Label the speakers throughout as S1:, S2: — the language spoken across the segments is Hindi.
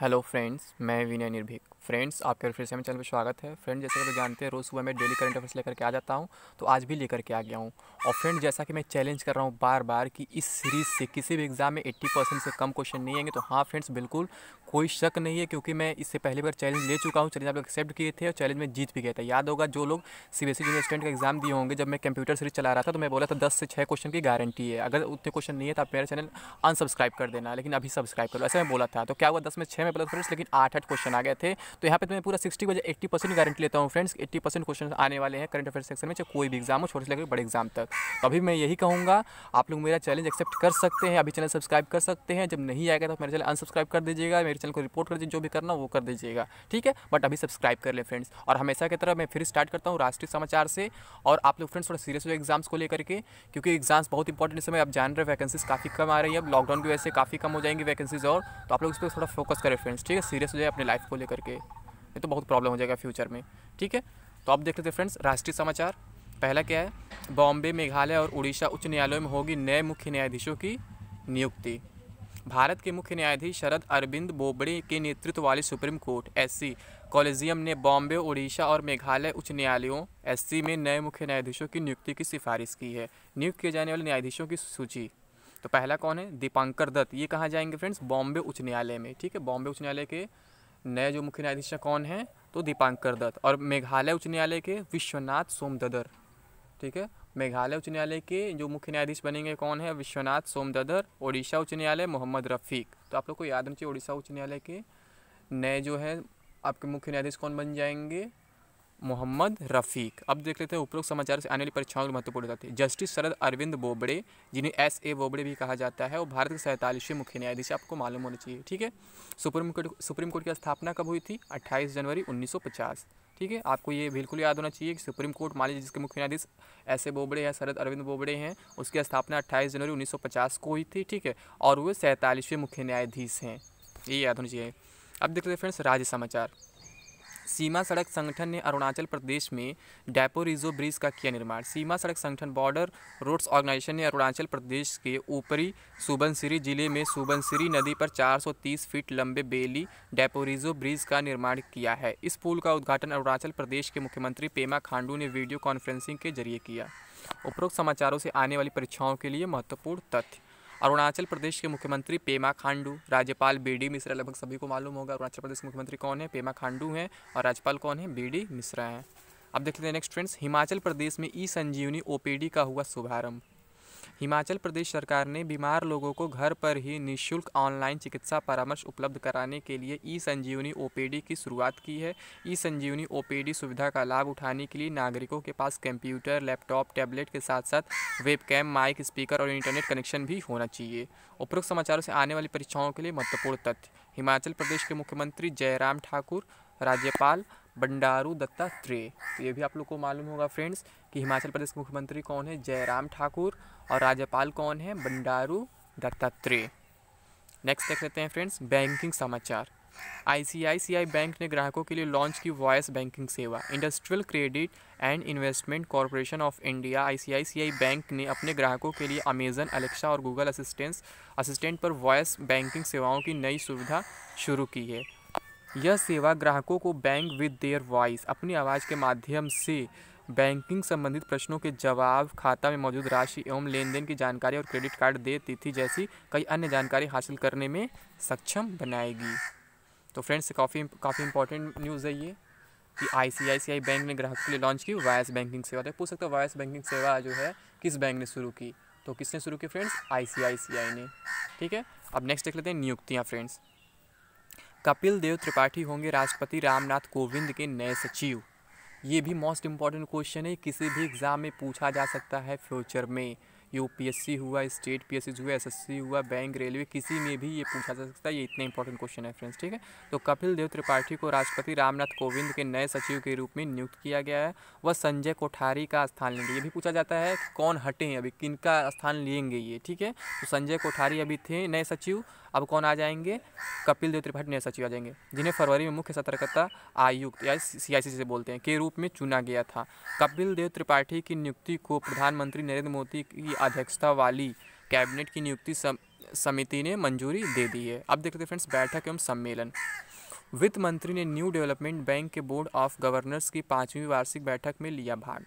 S1: हेलो फ्रेंड्स मैं विनय निर्भीक फ्रेंड्स आपके फिर से चैनल पर स्वागत है फ्रेंड जैसे कि आप जानते हैं रोज़ सुबह मैं डेली करंट अफेयर्स लेकर के आ जाता हूँ तो आज भी लेकर के आ गया हूँ और फ्रेंड जैसा कि मैं चैलेंज कर रहा हूँ बार बार कि इस सीरीज़ से किसी भी एग्ज़ाम में 80 परसेंट से कम क्वेश्चन नहीं आएंगे तो हाँ फ्रेंड्स बिल्कुल कोई शक नहीं है क्योंकि मैं इससे पहले बार चैलेंज ले चुका हूँ चैलेंज आप लोग एक्सेप्ट किए थे और चैलेंज में जीत भी गया था याद होगा जो लोग सी बी जूनियर स्टूडेंट का एग्जाम दिए होंगे जब मैं कंप्यूटर सीरीज चला रहा था तो मैं बोला था दस से छः क्वेश्चन की गारंटी है अगर उतने क्वेश्चन नहीं है तो आप मेरा चैनल अनसब्सक्राइब कर देना लेकिन अभी सब्सक्राइब करो ऐसे मैं बोला था तो क्या हुआ दस में छः में बोला फ्रेंड्स लेकिन आठ आठ क्वेश्चन आ गए थे तो यहाँ पे तो मैं पूरा सिक्सटी बजे एट्टी परसेंट गारंटी लेता हूँ फ्रेंड्स एट्टी परसेंट क्वेश्चन आने वाले हैं करंट अफेयर सेक्शन में चाहे कोई भी एग्जाम हो छोटे से लेकर बड़े एग्जाम तक तो अभी मैं यही कहूँगा आप लोग मेरा चैलेंज एक्सेप्ट कर सकते हैं अभी चैनल सब्सक्राइब कर सकते हैं जब नहीं आएगा तो मेरे चैनल अनसब्सक्राइब कर दीजिएगा मेरे चैनल को रिपोर्ट कर दीजिए जो भी करना वो कर दीजिएगा ठीक है बट अभी सब्सक्राइब कर ले फ्रेंड्स और हमेशा की तरह मैं फिर स्टार्ट करता हूँ राष्ट्रीय समाचार से और आप लोग फ्रेंड्स थोड़ा सीरियस हो एग्जाम्स को लेकर के क्योंकि एग्जाम्स बहुत इंपॉर्टेंट समय आप जान रहे वैकेंसीज काफ़ी कम आ रही है अब लॉकडाउन की वजह से काफ़ी कम हो जाएंगी वैकेंसीज और तो आप लोग इस पर थोड़ा फोकस करें फ्रेंड्स ठीक है सीरियस हो जाए अपने लाइफ को लेकर के नहीं तो बहुत प्रॉब्लम हो जाएगा फ्यूचर में ठीक है तो आप देख लेते फ्रेंड्स राष्ट्रीय समाचार पहला क्या है बॉम्बे मेघालय और उड़ीसा उच्च न्यायालय में होगी नए मुख्य न्यायाधीशों की नियुक्ति भारत के मुख्य न्यायाधीश शरद अरविंद बोबड़े के नेतृत्व वाले सुप्रीम कोर्ट एस कॉलेजियम ने बॉम्बे उड़ीसा और मेघालय उच्च न्यायालयों एस में नए मुख्य न्यायाधीशों की नियुक्ति की सिफारिश की है नियुक्त किए जाने वाले न्यायाधीशों की सूची तो पहला कौन है दीपांकर दत्त ये कहाँ जाएंगे फ्रेंड्स बॉम्बे उच्च न्यायालय में ठीक है बॉम्बे उच्च न्यायालय के नए जो मुख्य न्यायाधीश हैं कौन हैं तो दीपांकर दत्त और मेघालय उच्च न्यायालय के विश्वनाथ सोमददर ठीक है मेघालय उच्च न्यायालय के जो मुख्य न्यायाधीश बनेंगे कौन है विश्वनाथ सोमददर ओडिशा उच्च न्यायालय मोहम्मद रफ़ीक तो आप लोग को याद रखिए ओडिशा उच्च न्यायालय के नए जो है आपके मुख्य न्यायाधीश कौन बन जाएंगे मोहम्मद रफ़ीक अब देख लेते हैं उपरोक्त समाचार से आने वाली परीक्षाओं की महत्वपूर्ण जाती है जस्टिस शरद अरविंद बोबड़े जिन्हें एस ए बोबड़े भी कहा जाता है वो भारत के सैंतालीसवें मुख्य न्यायाधीश आपको मालूम होना चाहिए ठीक है सुप्रीम कोर्ट सुप्रीम कोर्ट की स्थापना कब हुई थी 28 जनवरी 1950 ठीक है आपको ये बिल्कुल याद होना चाहिए कि सुप्रीम कोर्ट मान लीजिए जिसके मुख्य न्यायाधीश एस ए बोबड़े हैं शरद अरविंद बोबड़े हैं उसकी स्थापना अट्ठाईस जनवरी उन्नीस को हुई थी ठीक है और वे सैंतालीसवें मुख्य न्यायाधीश हैं ये याद होना चाहिए अब देख लेते हैं फ्रेंड्स राज्य समाचार सीमा सड़क संगठन ने अरुणाचल प्रदेश में डैपो रिजो ब्रिज का किया निर्माण सीमा सड़क संगठन बॉर्डर रोड्स ऑर्गेनाइजेशन ने अरुणाचल प्रदेश के ऊपरी सुबनसिरी जिले में सुबनसिरी नदी पर 430 फीट लंबे बेली डैपो रिजो ब्रिज का निर्माण किया है इस पुल का उद्घाटन अरुणाचल प्रदेश के मुख्यमंत्री पेमा खांडू ने वीडियो कॉन्फ्रेंसिंग के जरिए किया उपरोक्त समाचारों से आने वाली परीक्षाओं के लिए महत्वपूर्ण तथ्य अरुणाचल प्रदेश के मुख्यमंत्री पेमा खांडू राज्यपाल बी डी मिश्रा लगभग सभी को मालूम होगा अरुणाचल प्रदेश के मुख्यमंत्री कौन है पेमा खांडू हैं और राज्यपाल कौन है बी डी मिश्रा हैं अब देख लेते हैं नेक्स्ट फ्रेंड्स हिमाचल प्रदेश में ई संजीवनी डी का हुआ शुभारंभ हिमाचल प्रदेश सरकार ने बीमार लोगों को घर पर ही निःशुल्क ऑनलाइन चिकित्सा परामर्श उपलब्ध कराने के लिए ई संजीवनी ओपीडी की शुरुआत की है ई संजीवनी ओपीडी सुविधा का लाभ उठाने के लिए नागरिकों के पास कंप्यूटर लैपटॉप टैबलेट के साथ साथ वेबकैम माइक स्पीकर और इंटरनेट कनेक्शन भी होना चाहिए उपरोक्त समाचारों से आने वाली परीक्षाओं के लिए महत्वपूर्ण तथ्य हिमाचल प्रदेश के मुख्यमंत्री जयराम ठाकुर राज्यपाल बंडारू दत्तात्रेय तो ये भी आप लोग को मालूम होगा फ्रेंड्स कि हिमाचल प्रदेश के मुख्यमंत्री कौन है जयराम ठाकुर और राज्यपाल कौन है बंडारू दत्तात्रेय नेक्स्ट देख लेते हैं फ्रेंड्स बैंकिंग समाचार आईसीआईसीआई बैंक ने ग्राहकों के लिए लॉन्च की वॉइस बैंकिंग सेवा industrial credit and investment corporation of India ICICI bank ने अपने ग्राहकों के लिए अमेजन अलेक्सा और गूगल असिस्टेंस असिस्टेंट पर वॉइस बैंकिंग सेवाओं की नई सुविधा शुरू की है यह सेवा ग्राहकों को बैंक विद देयर वॉइस अपनी आवाज़ के माध्यम से बैंकिंग संबंधित प्रश्नों के जवाब खाता में मौजूद राशि एवं लेन देन की जानकारी और क्रेडिट कार्ड दे तिथि जैसी कई अन्य जानकारी हासिल करने में सक्षम बनाएगी तो फ्रेंड्स काफ़ी काफ़ी इंपॉर्टेंट न्यूज़ है ये कि आईसीआईसीआई बैंक ने ग्राहकों के लिए लॉन्च की वायस बैंकिंग सेवा तो पूछ सकते हो वायस बैंकिंग सेवा जो है किस बैंक ने शुरू की तो किसने शुरू की फ्रेंड्स आईसीआईसीआई ने ठीक है अब नेक्स्ट देख लेते हैं नियुक्तियाँ फ्रेंड्स कपिल देव त्रिपाठी होंगे राष्ट्रपति रामनाथ कोविंद के नए सचिव ये भी मोस्ट इम्पॉर्टेंट क्वेश्चन है किसी भी एग्ज़ाम में पूछा जा सकता है फ्यूचर में सी हुआ स्टेट सी हुआ सी हुआ बैंक रेलवे किसी में भी ये पूछा जा सकता है ये इतने इंपॉर्टेंट क्वेश्चन है फ्रेंड्स ठीक है तो कपिल देव त्रिपाठी को राष्ट्रपति रामनाथ कोविंद के नए सचिव के रूप में नियुक्त किया गया है वह संजय कोठारी का स्थान लेंगे ये भी पूछा जाता है कौन हटे हैं अभी किनका स्थान लेंगे ये ठीक है तो संजय कोठारी अभी थे नए सचिव अब कौन आ जाएंगे कपिल देव त्रिपाठी नए सचिव आ जाएंगे जिन्हें फरवरी में मुख्य सतर्कता आयुक्त या सी से बोलते हैं के रूप में चुना गया था कपिल देव त्रिपाठी की नियुक्ति को प्रधानमंत्री नरेंद्र मोदी की अध्यक्षता वाली कैबिनेट की नियुक्ति समिति ने मंजूरी दे दी है अब देखते हैं फ्रेंड्स बैठक एवं सम्मेलन वित्त मंत्री ने न्यू डेवलपमेंट बैंक के बोर्ड ऑफ गवर्नर्स की पाँचवीं वार्षिक बैठक में लिया भाग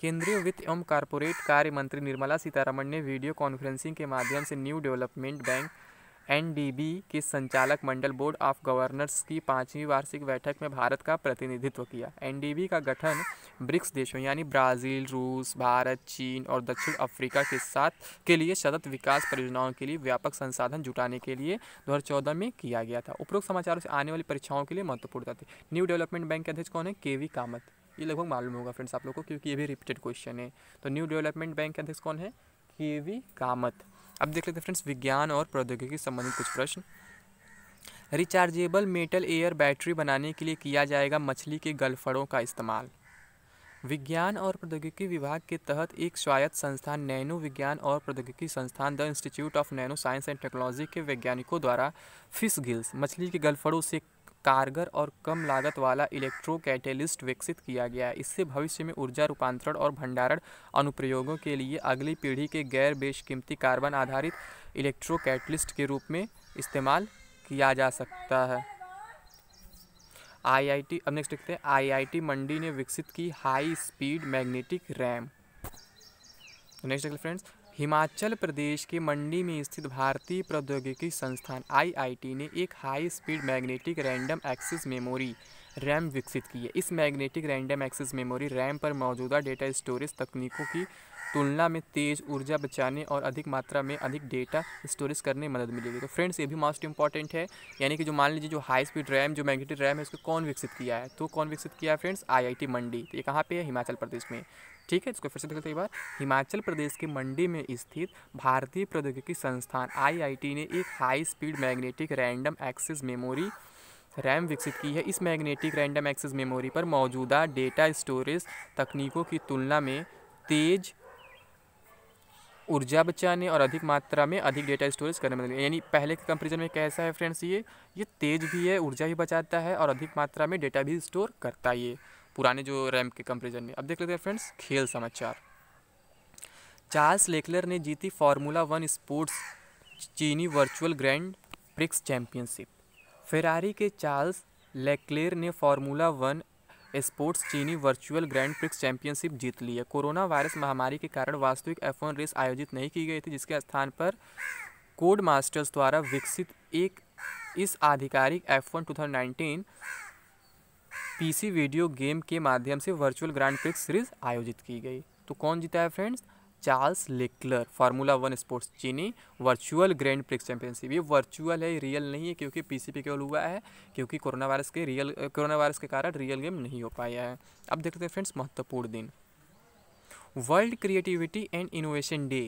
S1: केंद्रीय वित्त एवं कॉरपोरेट कार्य मंत्री निर्मला सीतारमण ने वीडियो कॉन्फ्रेंसिंग के माध्यम से न्यू डेवलपमेंट बैंक एनडीबी के संचालक मंडल बोर्ड ऑफ गवर्नर्स की पांचवी वार्षिक बैठक में भारत का प्रतिनिधित्व किया एनडीबी का गठन ब्रिक्स देशों यानी ब्राज़ील रूस भारत चीन और दक्षिण अफ्रीका के साथ के लिए सतत विकास परियोजनाओं के लिए व्यापक संसाधन जुटाने के लिए 2014 में किया गया था उपरोक्त समाचारों से आने वाली परीक्षाओं के लिए महत्वपूर्ण थी न्यू डेवलपमेंट बैंक के अध्यक्ष कौन है के वी कामत ये लगभग मालूम होगा फ्रेंड्स आप लोग को क्योंकि ये भी रिपीटेड क्वेश्चन है तो न्यू डेवलपमेंट बैंक के अध्यक्ष कौन है के वी कामत अब देख लेते हैं फ्रेंड्स विज्ञान और प्रौद्योगिकी संबंधित कुछ प्रश्न रिचार्जेबल मेटल एयर बैटरी बनाने के लिए किया जाएगा मछली के गलफड़ों का इस्तेमाल विज्ञान और प्रौद्योगिकी विभाग के तहत एक स्वायत्त संस्थान नैनो विज्ञान और प्रौद्योगिकी संस्थान the institute of nano science and technology के वैज्ञानिकों द्वारा फिश गिल्स मछली के गलफड़ों से कारगर और कम लागत वाला इलेक्ट्रो कैटेलिस्ट विकसित किया गया है इससे भविष्य में ऊर्जा रूपांतरण और भंडारण अनुप्रयोगों के लिए अगली पीढ़ी के गैर बेशकीमती कार्बन आधारित इलेक्ट्रो कैटलिस्ट के रूप में इस्तेमाल किया जा सकता है आईआईटी अब नेक्स्ट देखते हैं आईआईटी मंडी ने विकसित की high speed magnetic RAM next friends Himachal Pradesh के मंडी में स्थित भारतीय प्रौद्योगिकी संस्थान आईआईटी ने एक high speed magnetic random access memory RAM विकसित की है इस magnetic random access memory RAM पर मौजूदा डेटा स्टोरेज तकनीकों की तुलना में तेज ऊर्जा बचाने और अधिक मात्रा में अधिक डेटा स्टोरेज करने में मदद मिलेगी तो फ्रेंड्स ये भी मोस्ट इंपॉर्टेंट है यानी कि जो मान लीजिए जो हाई स्पीड रैम जो मैग्नेटिक रैम है उसको कौन विकसित किया है तो कौन विकसित किया है फ्रेंड्स आईआईटी मंडी तो ये कहाँ पे है हिमाचल प्रदेश में ठीक है इसको फिर से देख लेते एक बार हिमाचल प्रदेश के मंडी में स्थित भारतीय प्रौद्योगिकी संस्थान आईआईटी ने एक high speed magnetic random access memory RAM विकसित की है इस मैग्नेटिक रैंडम एक्सेस मेमोरी पर मौजूदा डेटा स्टोरेज तकनीकों की तुलना में तेज ऊर्जा बचाने और अधिक मात्रा में अधिक डेटा स्टोरेज करने में यानी पहले के कंपेरिजन में कैसा है फ्रेंड्स ये ये तेज भी है ऊर्जा भी बचाता है और अधिक मात्रा में डेटा भी स्टोर करता है ये पुराने जो रैम के कंपेरिजन में अब देख लेते हैं फ्रेंड्स खेल समाचार चार्ल्स लेकलर ने जीती फार्मूला वन स्पोर्ट्स चीनी virtual grand prix championship Ferrari के चार्ल्स लेक्लेर ने फार्मूला वन स्पोर्ट्स चीनी वर्चुअल ग्रैंड प्रिक्स चैंपियनशिप जीत ली है कोरोना वायरस महामारी के कारण वास्तविक एफ रेस आयोजित नहीं की गई थी जिसके स्थान पर कोड मास्टर्स द्वारा विकसित एक इस आधिकारिक F one PC video game के माध्यम से वर्चुअल ग्रैंड प्रिक्स सीरीज आयोजित की गई तो कौन जीता है friends Charles Leclerc formula one sports चीनी वर्चुअल ग्रैंड प्रिक्स चैंपियनशिप ये वर्चुअल है रियल नहीं है क्योंकि पीसीपी केवल हुआ है क्योंकि कोरोना वायरस के रियल कोरोना वायरस के कारण रियल गेम नहीं हो पाया है अब देखते हैं फ्रेंड्स महत्वपूर्ण दिन world creativity and innovation day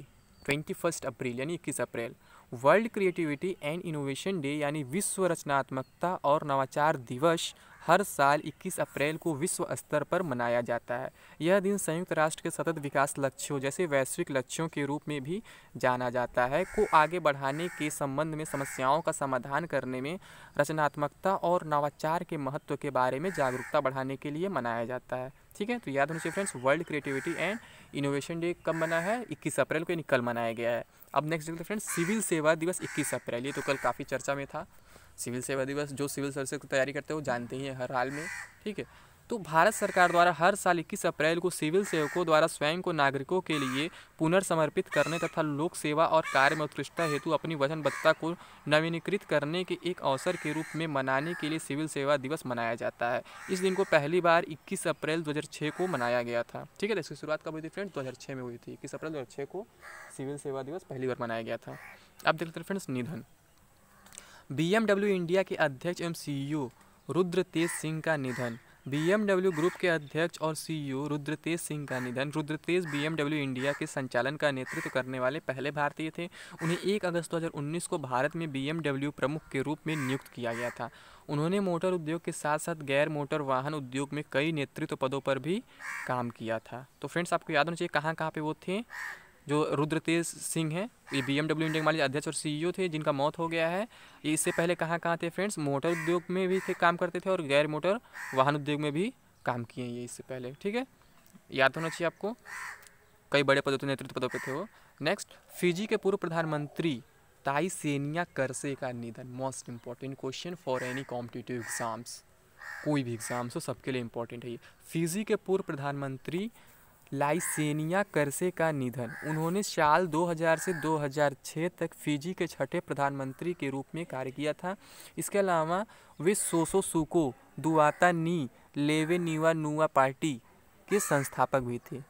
S1: twenty first April यानी इक्कीस अप्रैल world creativity and innovation day यानी विश्व रचनात्मकता और नवाचार दिवस हर साल 21 अप्रैल को विश्व स्तर पर मनाया जाता है यह दिन संयुक्त राष्ट्र के सतत विकास लक्ष्यों जैसे वैश्विक लक्ष्यों के रूप में भी जाना जाता है को आगे बढ़ाने के संबंध में समस्याओं का समाधान करने में रचनात्मकता और नवाचार के महत्व के बारे में जागरूकता बढ़ाने के लिए मनाया जाता है ठीक है तो याद होना चाहिए friends world creativity and innovation day कब मना है 21 अप्रैल को कल मनाया गया है अब नेक्स्ट देखते फ्रेंड्स सिविल सेवा दिवस 21 अप्रैल ये तो कल काफ़ी चर्चा में था सिविल सेवा दिवस जो सिविल सर्विस की तैयारी करते हैं वो जानते ही हैं हर हाल में ठीक है तो भारत सरकार द्वारा हर साल इक्कीस अप्रैल को सिविल सेवकों द्वारा स्वयं को नागरिकों के लिए पुनर्समर्पित करने तथा लोक सेवा और कार्य में उत्कृष्टता हेतु अपनी वचनबद्धता को नवीनीकृत करने के एक अवसर के रूप में मनाने के लिए सिविल सेवा दिवस मनाया जाता है इस दिन को पहली बार 21 अप्रैल 2006 को मनाया गया था ठीक है तो इसकी शुरुआत कब हुई थी फ्रेंड्स दो में हुई थी इक्कीस अप्रैल दो को सिविल सेवा दिवस पहली बार मनाया गया था अब देखते हैं फ्रेंड्स निधन बीएमडब्ल्यू इंडिया के अध्यक्ष एवं सीईओ रुद्र तेज सिंह का निधन बीएमडब्ल्यू ग्रुप के अध्यक्ष और सीईओ तेज सिंह का निधन रुद्रतेज बीएमडब्ल्यू इंडिया के संचालन का नेतृत्व करने वाले पहले भारतीय थे उन्हें 1 अगस्त 2019 को भारत में बीएमडब्ल्यू प्रमुख के रूप में नियुक्त किया गया था उन्होंने मोटर उद्योग के साथ साथ गैर मोटर वाहन उद्योग में कई नेतृत्व पदों पर भी काम किया था तो फ्रेंड्स आपको याद होना चाहिए कहाँ कहाँ पर वो थे जो रुद्र तेज सिंह हैं ये बी एमडब्ल्यू इंडिया के मालिक अध्यक्ष और सीईओ e थे जिनका मौत हो गया है ये इससे पहले कहाँ कहाँ थे फ्रेंड्स मोटर उद्योग में भी थे काम करते थे और गैर मोटर वाहन उद्योग में भी काम किए हैं ये इससे पहले ठीक है याद होना चाहिए आपको कई बड़े पदों पर नेतृत्व पदों पर थे वो नेक्स्ट फिजी के पूर्व प्रधानमंत्री ताइसेनिया करसे का निधन most important question for any competitive exams कोई भी एग्जाम्स हो सबके लिए इंपॉर्टेंट है ये फिजी के पूर्व प्रधानमंत्री लाइसेनिया करसे का निधन उन्होंने साल 2000 से 2006 तक फिजी के छठे प्रधानमंत्री के रूप में कार्य किया था इसके अलावा वे सोसो सुको दुआता नी लेवे नीवा नुआ पार्टी के संस्थापक भी थे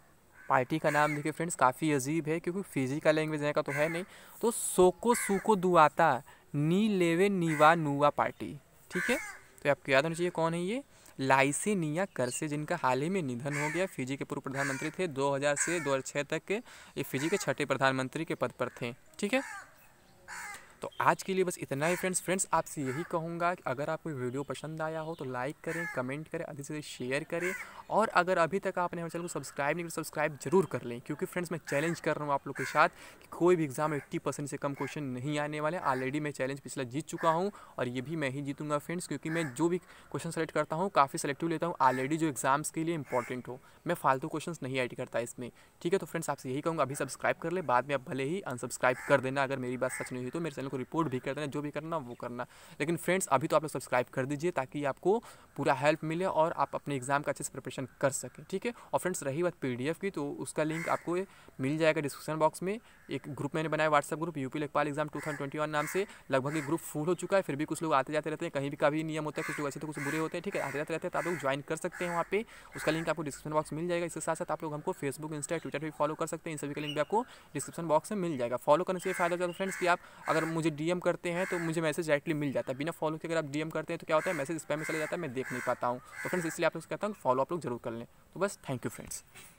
S1: पार्टी का नाम देखिए फ्रेंड्स काफ़ी अजीब है क्योंकि फिजी का लैंग्वेज है का तो है नहीं तो सोको सुको दुआता नी लेवे नीवा नुआ पार्टी ठीक है तो आपको याद होना चाहिए कौन है ये लाइसेनिया करसे जिनका हाल ही में निधन हो गया फिजी के पूर्व प्रधानमंत्री थे 2000 से 2006 तक ये फिजी के छठे प्रधानमंत्री के पद पर थे ठीक है तो आज के लिए बस इतना ही फ्रेंड्स फ्रेंड्स आपसे यही कहूँगा कि अगर आपको वीडियो पसंद आया हो तो लाइक करें कमेंट करें अधिक से शेयर करें और अगर अभी तक आपने हमारे चैनल को सब्सक्राइब नहीं किया सब्सक्राइब तो जरूर कर लें क्योंकि फ्रेंड्स मैं चैलेंज कर रहा हूँ आप लोग के साथ कि कोई भी एग्ज़ाम एट्टी परसेंट से कम क्वेश्चन नहीं आने वाले ऑलरेडी मैं चैलेंज पिछला जीत चुका हूँ और ये भी मैं ही जीतूँगा फ्रेंड्स क्योंकि मैं जो भी क्वेश्चन सेलेक्ट करता हूँ काफ़ी सेलेक्टिव लेता हूँ ऑलरेडी जो एग्ज़ाम्स के लिए इंपॉर्टेंट हो मैं फालतू क्वेश्चन नहीं एड करता इसमें ठीक है तो फ्रेंड्स आपसे यही कहूँगा अभी सब्सक्राइब कर ले बाद में आप भले ही अनसब्सक्राइब कर देना अगर मेरी बात सच नहीं हुई तो मेरे चैनल चैनल को रिपोर्ट भी कर देना जो भी करना वो करना लेकिन फ्रेंड्स अभी तो आप लोग सब्सक्राइब कर दीजिए ताकि आपको पूरा हेल्प मिले और आप अपने एग्जाम का अच्छे से प्रिपरेशन कर सकें ठीक है और फ्रेंड्स रही बात पी की तो उसका लिंक आपको मिल जाएगा डिस्क्रिप्शन बॉक्स में एक ग्रुप मैंने बनाया व्हाट्सअप ग्रुप यूपी लेखपाल एग्जाम टू नाम से लगभग ये ग्रुप फुल हो चुका है फिर भी कुछ लोग आते जाते रहते हैं कहीं भी का भी नियम होता है कुछ लोग तो कुछ बुरे होते हैं ठीक है आते जाते रहते हैं तो आप लोग ज्वाइन कर सकते हैं वहाँ पे उसका लिंक आपको डिस्क्रिप्शन बॉक्स मिल जाएगा इसके साथ साथ आप लोग हमको फेसबुक इंस्टा ट्विटर भी फॉलो कर सकते हैं इन सभी का लिंक भी आपको डिस्क्रिप्शन बॉक्स में मिल जाएगा फॉलो करने से फायदा होता है तो फ्रेंड्स कि आप अगर मुझे डी करते हैं तो मुझे मैसेज डायरेक्टली मिल जाता है बिना फॉलो के अगर आप डी करते हैं तो क्या होता है मैसेज स्पैम में चला जाता है मैं देख नहीं पाता हूँ तो फ्रेंड्स इसलिए आप लोग कहता हूँ फॉलो आप लोग जरूर कर लें तो बस थैंक यू फ्रेंड्स